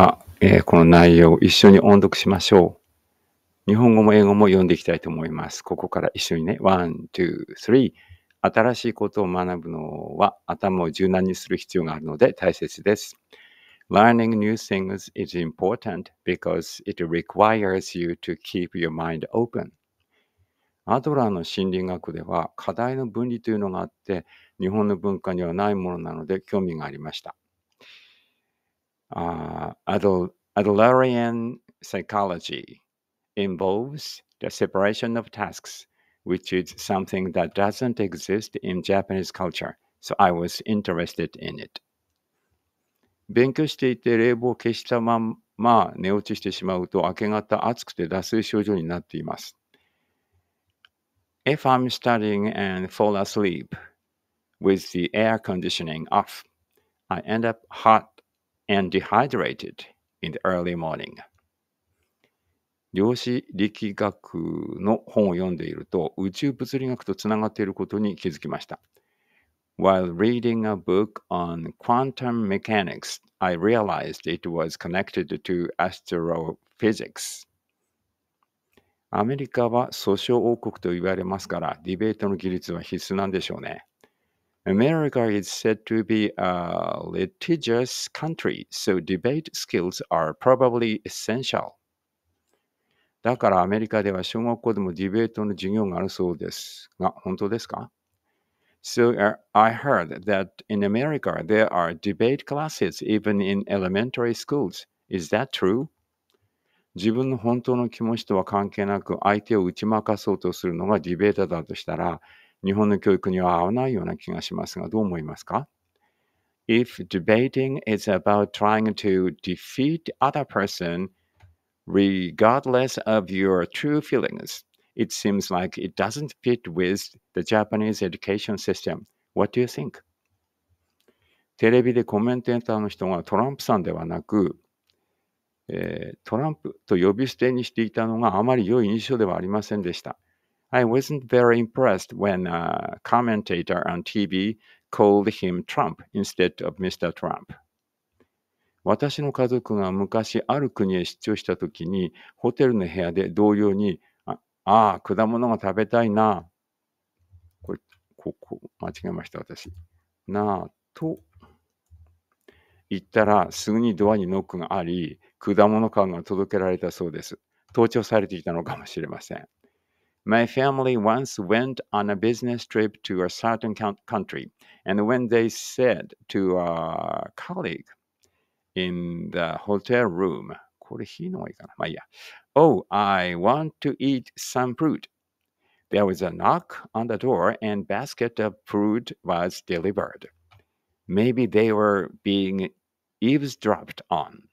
は、えー、この内容を一緒に音読しましょう。日本語も英語も読んでいきたいと思います。ここから一緒にね、1、2、3。新しいことを学ぶのは頭を柔軟にする必要があるので大切です。Learning new things is important because it requires you to keep your mind open. アドラーの心理学では課題の分離というのがあって日本の文化にはないものなので興味がありました。uh, Adlerian psychology involves the separation of tasks, which is something that doesn't exist in Japanese culture. So I was interested in it. 勉強していて冷房を消したまんま寝落ちしてしまうと明け方暑くて脱水症状になっています。If I'm studying and fall asleep with the air conditioning off, I end up hot and dehydrated in the early morning 量子力学の本を読んでいると宇宙物理学とつながっていることに気づきました。While reading a book on quantum mechanics, I realized it was connected to astrophysics. アメリカは訴訟王国と言われますから、ディベートの技術は必須なんでしょうね。America is said to be a litigious country, so debate skills are probably essential. だからアメリカでは小学校でもディベートの授業があるそうですが、本当ですか So uh, I heard that in America there are debate classes even in elementary schools. Is that true? 自分の本当の気持ちとは関係なく相手を打ち負かそうとするのがディベーターだとしたら、日本の教育には合わないような気がしますが、どう思いますか If debating is about trying to defeat other person, regardless of your true feelings, it seems like it doesn't fit with the Japanese education system. What do you think? テレビでコメンテーターの人がトランプさんではなく、えー、トランプと呼び捨てにしていたのがあまり良い印象ではありませんでした。I wasn't very impressed when a commentator on TV called him Trump instead of Mr. Trump. 私の家族が昔ある国へ出張した時にホテルの部屋で同様にああ果物が食べたいなこれここ間違えました私なあと言ったらすぐにドアにノックがあり果物感が届けられたそうです盗聴されていたのかもしれません My family once went on a business trip to a certain country, and when they said to a colleague in the hotel room, "Oh, I want to eat some fruit. There was a knock on the door and basket of fruit was delivered. Maybe they were being eavesdropped on.